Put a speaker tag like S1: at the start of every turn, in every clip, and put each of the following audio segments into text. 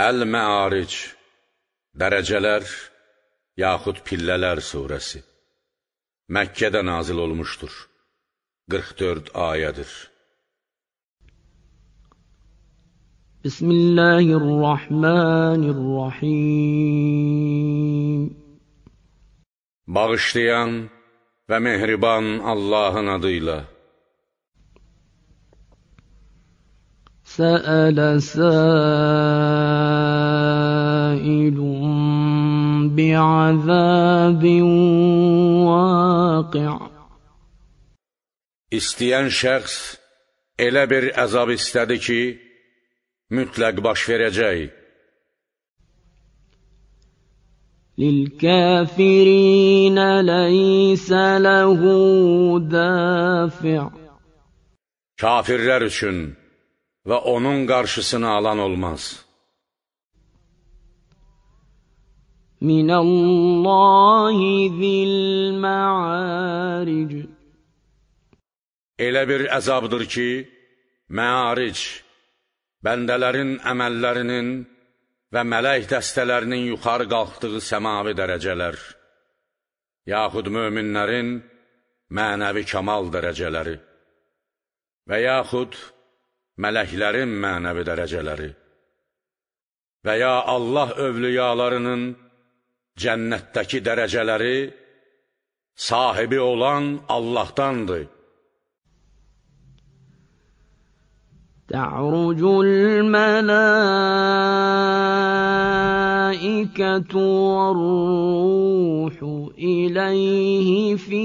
S1: Əl-Məaric Dərəcələr yaxud Pillələr surəsi Məkkədə nazil olmuşdur. 44 ayədir.
S2: Bismillahirrahmanirrahim
S1: Bağışlayan və mehriban Allahın adıyla
S2: Səələ səələ قائل بعذاب واقع
S1: İstəyən şəxs elə bir əzab istədi ki, mütləq baş verəcək.
S2: لِلْكَافِرِينَ لَيْسَ لَهُ دَافِعٌ
S1: Kafirlər üçün və onun qarşısını alan olmaz.
S2: من Allah zil ma'arij
S1: Elə bir əzabdır ki, məaric, bəndələrin əməllərinin və mələk dəstələrinin yuxarı qalxdığı səmavi dərəcələr, yaxud möminlərin mənəvi kamal dərəcələri və yaxud mələklərin mənəvi dərəcələri və ya Allah övlüyalarının cənnətdəki dərəcələri sahibi olan Allahdandır.
S2: تعرج الملائكة والروح إليه في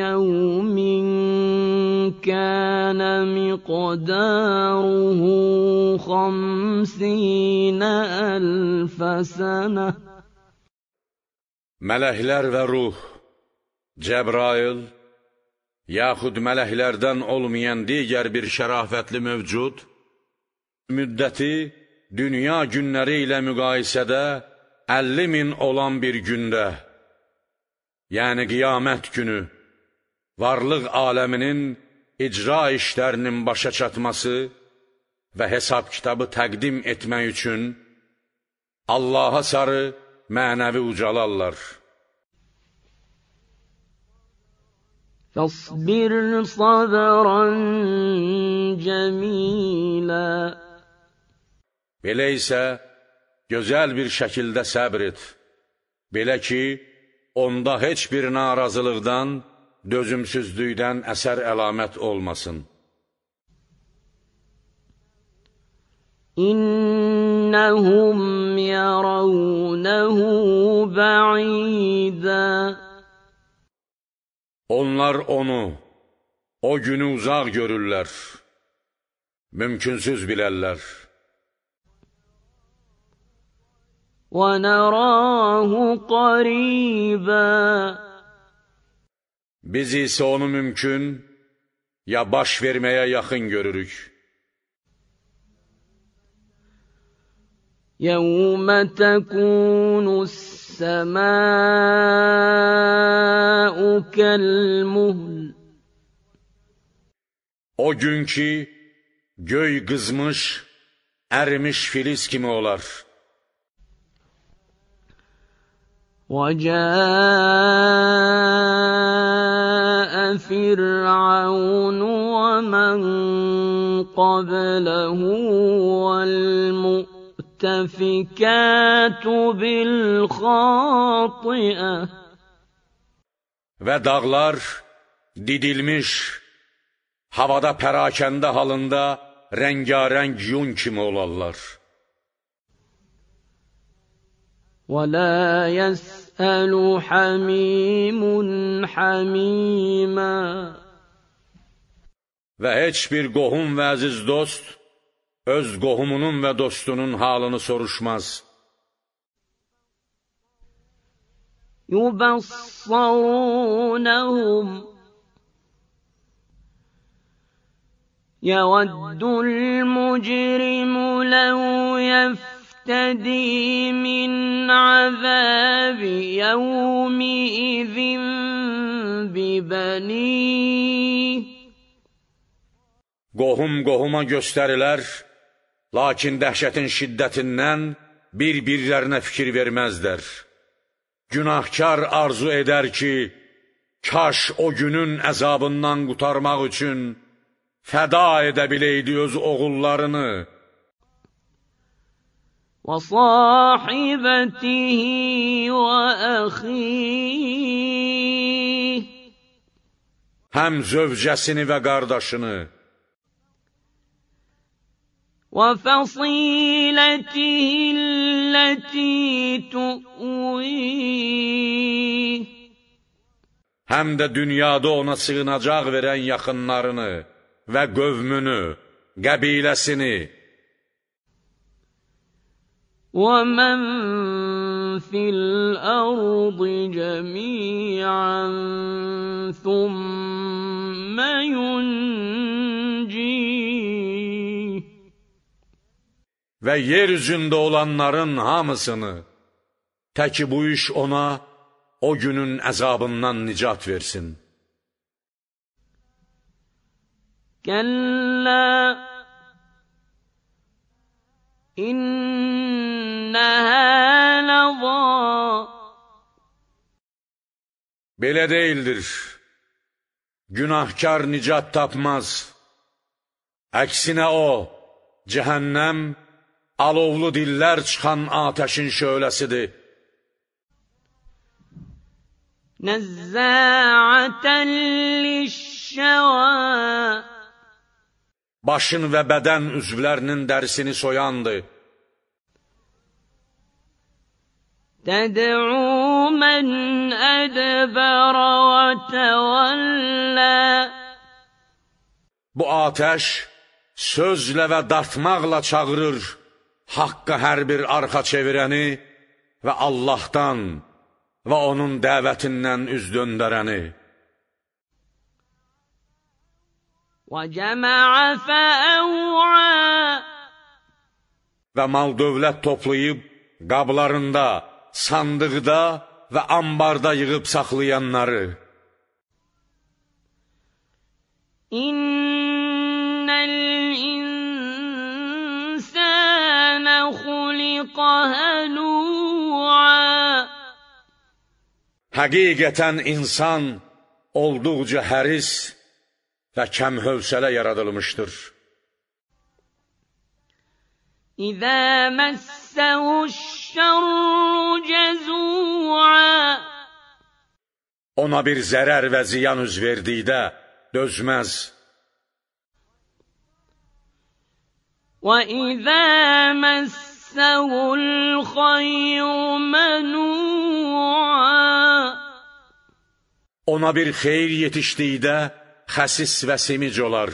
S2: يوم كان مقداره خمسين ألف سنة
S1: Mələklər və ruh, Cəbrail, yaxud mələklərdən olmayan digər bir şərafətli mövcud, müddəti dünya günləri ilə müqayisədə 50 min olan bir gündə, yəni qiyamət günü, varlıq aləminin icra işlərinin başa çatması və hesab kitabı təqdim etmək üçün Allaha sarı, mənəvi ucalarlar.
S2: Fəsbir sabran cəmilə
S1: Belə isə gözəl bir şəkildə səbr et. Belə ki, onda heç bir narazılıqdan, dözümsüzlükdən əsər əlamət olmasın.
S2: İnna أنهم يرونه بعيدا
S1: Onlar onu, o günü uzak görürler, mümkünsüz bilərlər. وَنَرَاهُ
S2: قَرِيبًا
S1: Biz isə onu mümkün, ya baş vermeye yakın görürük.
S2: يوم تكون السماء كالمهل
S1: O gün ki, göy qızmış, ərimiş filiz kimi olar.
S2: وَجَاءَ فِرْعَوْنُ وَمَنْ قَبْلَهُ وَالْمُؤْمِنُونَ والمؤتفكات بالخاطئة
S1: Və dağlar didilmiş, havada pərakəndə halında rəngarəng yun kimi olarlar.
S2: وَلَا يَسْأَلُ حَمِيمٌ حَمِيمًا
S1: Və heç bir qohum və əziz dost, öz qohumunun və dostunun halını soruşmaz.
S2: Yubassarunahum يود المجرم لو min من عذاب يومئذ ببنيه
S1: Qohum qohuma göstərilər, Lakin dəhşətin şiddətindən bir-birlərinə fikir verməzdər. Günahkar arzu edər ki, kaş o günün əzabından qutarmaq üçün fəda edə biləydi öz oğullarını.
S2: وصاحبته وأخيه
S1: Həm zövcəsini və qardaşını
S2: وفصيلته التي تؤويه
S1: Həm də dünyada ona sığınacaq verən yaxınlarını və qövmünü, qəbiləsini
S2: وَمَنْ فِي الْأَرْضِ جَمِيعًا ثُمَّ يُنْجِيهِ
S1: Ve yer üzündə olanların hamısını, teki bu iş ona o günün azabından nicat versin.
S2: Kəllə İnnəhə ləzə
S1: bele değildir. Günahkar nicat tapmaz. Aksine o, cehennem alovlu dillər çıxan atəşin şöləsidir.
S2: Nəzzəətən lişşəvə
S1: Başın və bədən üzvlərinin dərisini soyandır.
S2: Təd'u mən ədbərə və təvəllə
S1: Bu atəş sözlə və dartmaqla çağırır haqqa hər bir arxa çevirəni və Allahdan və onun dəvətindən üz döndərəni. Və mal dövlət toplayıb, qablarında, sandıqda və ambarda yığıb saxlayanları. İnn Həqiqətən insan olduqca həris və kəmhövsələ yaradılmışdır.
S2: İzə məssəhuş
S1: Ona bir zərər və ziyan üz verdikdə dözməz.
S2: Və izə məs يمسه الخير منوعا
S1: Ona bir xeyir yetişdikdə xəsis və semic olar.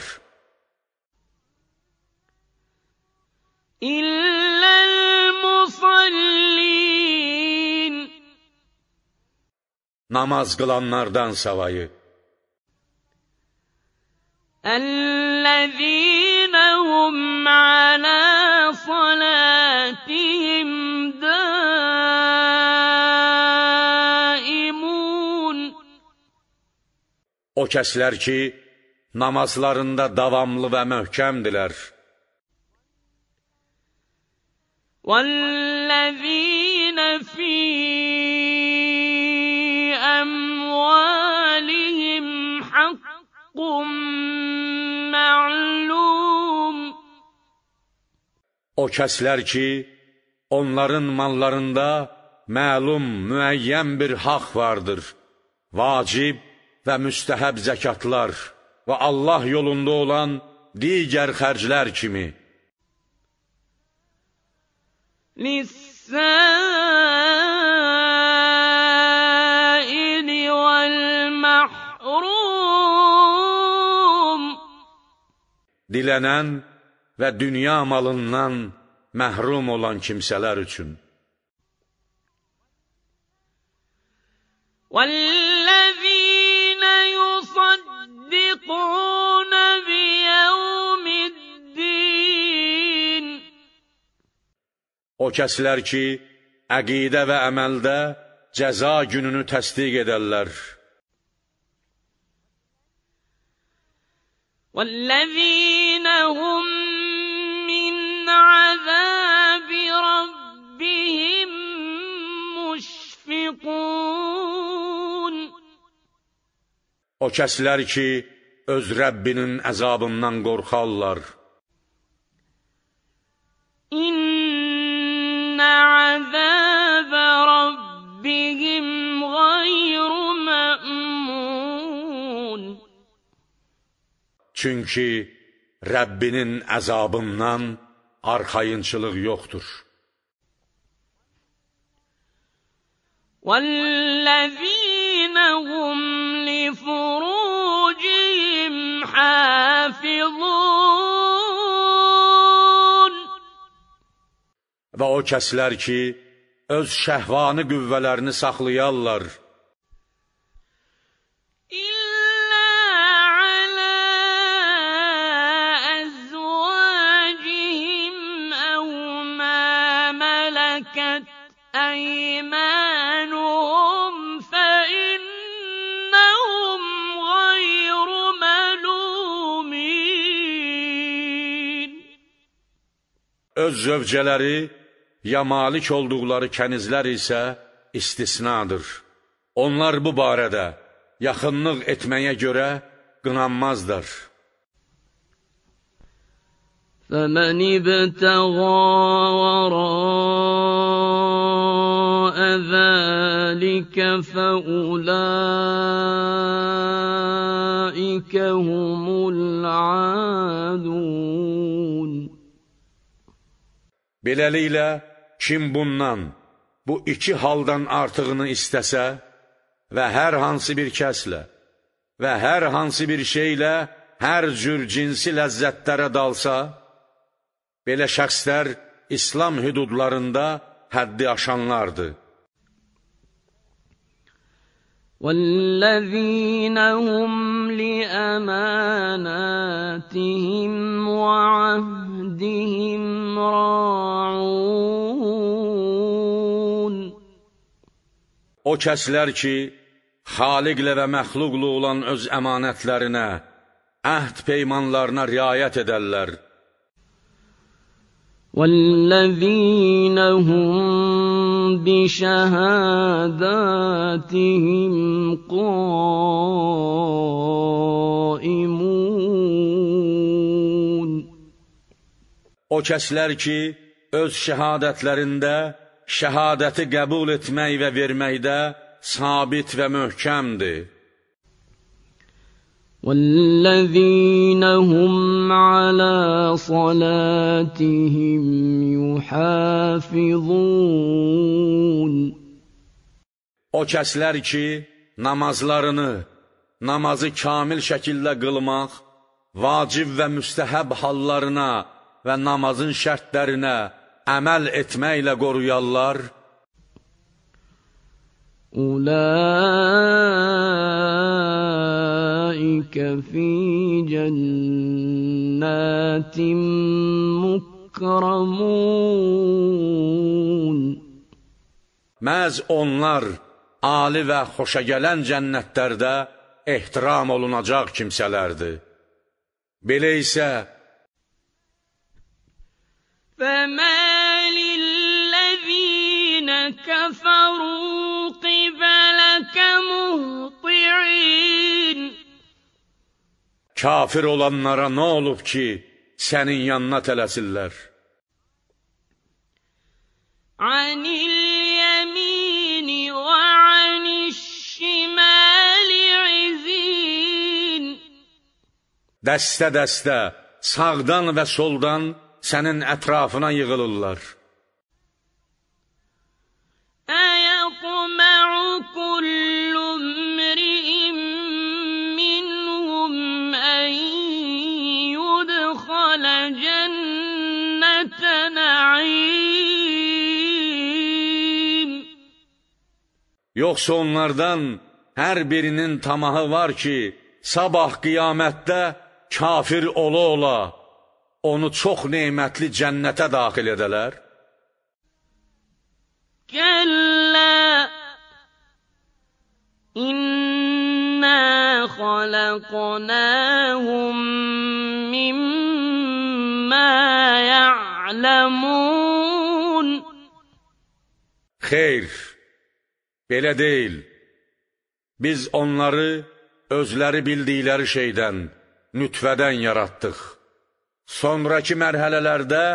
S2: İlləl musallin
S1: Namaz qılanlardan savayı
S2: الذين هم على صلاتهم
S1: دائمون O kəslər ki, namazlarında davamlı və möhkəmdilər.
S2: وَالَّذِينَ فِي أَمْوَالِهِمْ حَقٌّ
S1: O kəslər ki, onların mallarında məlum, müəyyən bir haq vardır, vacib və müstəhəb zəkatlar və Allah yolunda olan digər xərclər kimi.
S2: Lis-sâili vəl-məhrum
S1: Dilənən, və dünya malından məhrum olan kimsələr üçün.
S2: وَالَّذِينَ يُصَدِّقُونَ بِيَوْمِ الدِّينِ
S1: O kəslər ki, əqidə və əməldə cəza gününü təsdiq edərlər.
S2: وَالَّذِينَ هُمْ عذاب ربهم مشفقون
S1: O kəslər ki, öz Rəbbinin əzabından qorxarlar.
S2: İnnə əzəbə Rabbihim qayru məmun.
S1: Çünki Rəbbinin əzabından qorxarlar arxayınçılıq yoxdur.
S2: وَالَّذِينَ هُمْ لِفُرُوجِهِمْ حَافِظُونَ
S1: Və o kəslər ki, öz şəhvanı qüvvələrini saxlayarlar, öz zövcələri ya malik olduqları kənizlər isə istisnadır. Onlar bu barədə yaxınlıq etməyə görə qınanmazlar.
S2: فَمَنِ ابْتَغَى وَرَاءَ ذَلِكَ فَأُولَئِكَ هُمُ الْعَادُونَ
S1: Beləliklə, kim bundan, bu iki haldan artığını istəsə və hər hansı bir kəslə və hər hansı bir şeylə hər cür cinsi ləzzətlərə dalsa, belə şəxslər İslam hüdudlarında həddi aşanlardır.
S2: والذين هم لأماناتهم وعهدهم راعون
S1: O kəslər ki, xaliqlə və məxluqla olan öz əmanətlərinə, əhd peymanlarına riayət edərlər.
S2: وَالَّذِينَ هُمْ بشهاداتهم qaimun
S1: O kəslər ki öz şəhadətlərində şəhadəti qəbul etmək və verməkdə sabit və möhkəmdir
S2: والذين هم على صلاتهم yuhafizun
S1: O kəslər ki, namazlarını, namazı kamil şəkildə qılmaq, vacib və müstəhəb hallarına və namazın şərtlərinə əməl etməklə qoruyarlar.
S2: Ulaq أولئك في جنات mukramun
S1: Məz onlar ali və xoşagələn cənnətlərdə ehtiram olunacaq kimsələrdir. Belə isə
S2: فَمَالِ الَّذِينَ كَفَرُوا قِبَلَكَ مُطِعِينَ
S1: Kafir olanlara nə olub ki, sənin yanına tələsirlər?
S2: Anil yemini və anişşimali izin
S1: Dəstə-dəstə, sağdan və soldan sənin ətrafına yığılırlar.
S2: Əyəqmə'u kullu
S1: Yoksa onlardan her birinin tamahı var ki, sabah kıyamette kafir ola ola onu çox neymətli cənnətə daxil edələr?
S2: Kəllə İnna xalaqnahum mimma يَعْلَمُونَ
S1: Xeyr, belə deyil. Biz onları özleri bildikleri şeyden, nütfeden yarattık. Sonraki mərhələlərdə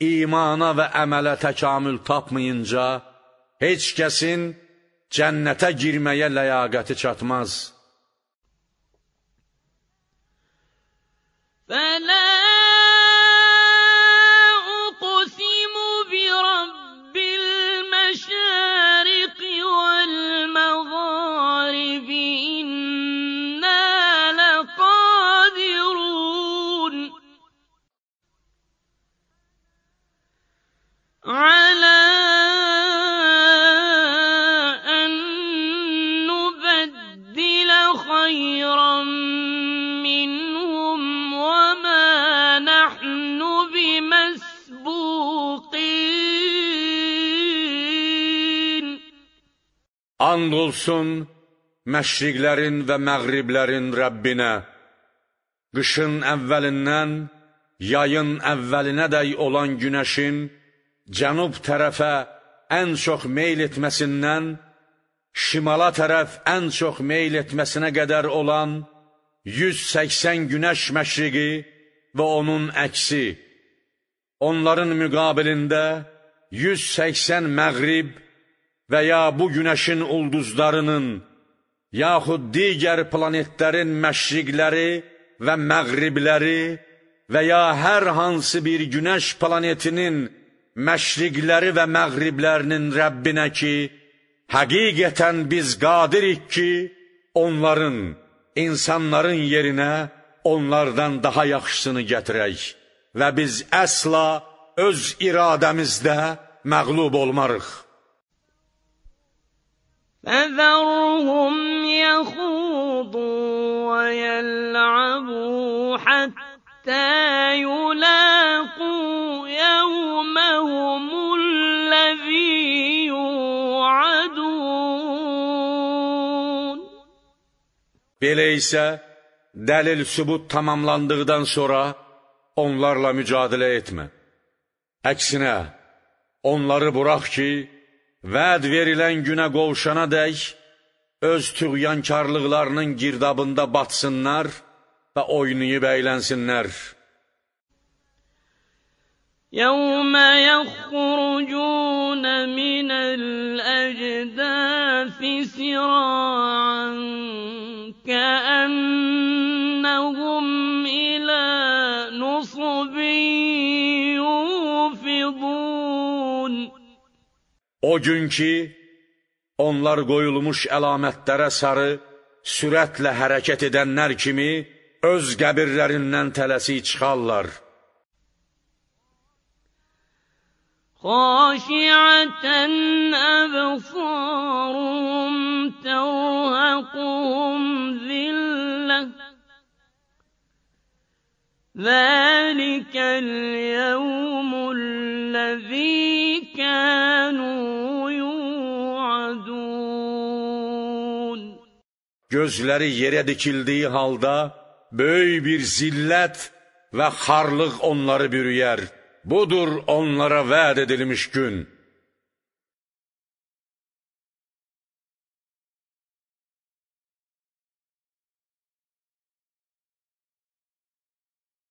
S1: imana ve emele təkamül tapmayınca, hiç kesin cennete girmeye ləyaqəti çatmaz. Fələ And olsun məşriqlərin və məğriblərin Rəbbinə, qışın əvvəlindən yayın əvvəlinə dəy olan günəşin cənub tərəfə ən çox meyl etməsindən, şimala tərəf ən çox meyl etməsinə qədər olan 180 günəş məşriqi və onun əksi, onların müqabilində 180 məğrib və ya bu günəşin ulduzlarının, yaxud digər planetlərin məşriqləri və məğribləri və ya hər hansı bir günəş planetinin məşriqləri və məğriblərinin Rəbbinə ki, həqiqətən biz qadirik ki, onların, insanların yerinə onlardan daha yaxşısını gətirək və biz əsla öz iradəmizdə məqlub olmarıq.
S2: فذرهم يخوضوا ويلعبوا حتى يلاقوا يومهم
S1: الذي
S2: yu'adun.
S1: Belə isə sübut tamamlandıqdan sonra onlarla mücadele etme. Eksine onları bırak ki, vəd verilən günə qovuşana dək, öz tüğyankarlıqlarının girdabında batsınlar və oynayıb əylənsinlər.
S2: يَوْمَ يَخْرُجُونَ مِنَ الْأَجْدَاثِ سِرَاعًا كَأَنَّهُمْ
S1: O gün ki, onlar qoyulmuş elametlere sarı, sürətlə hareket edenler kimi, öz qəbirlərindən tələsi çıxarlar.
S2: خاشعة أبصارهم ترهقهم ذلة ذلك اليوم الذي كانوا
S1: Gözleri yere dikildiği halda böy bir zillet ve xarlıq onları bürüyər. Budur onlara vəd edilmiş gün.''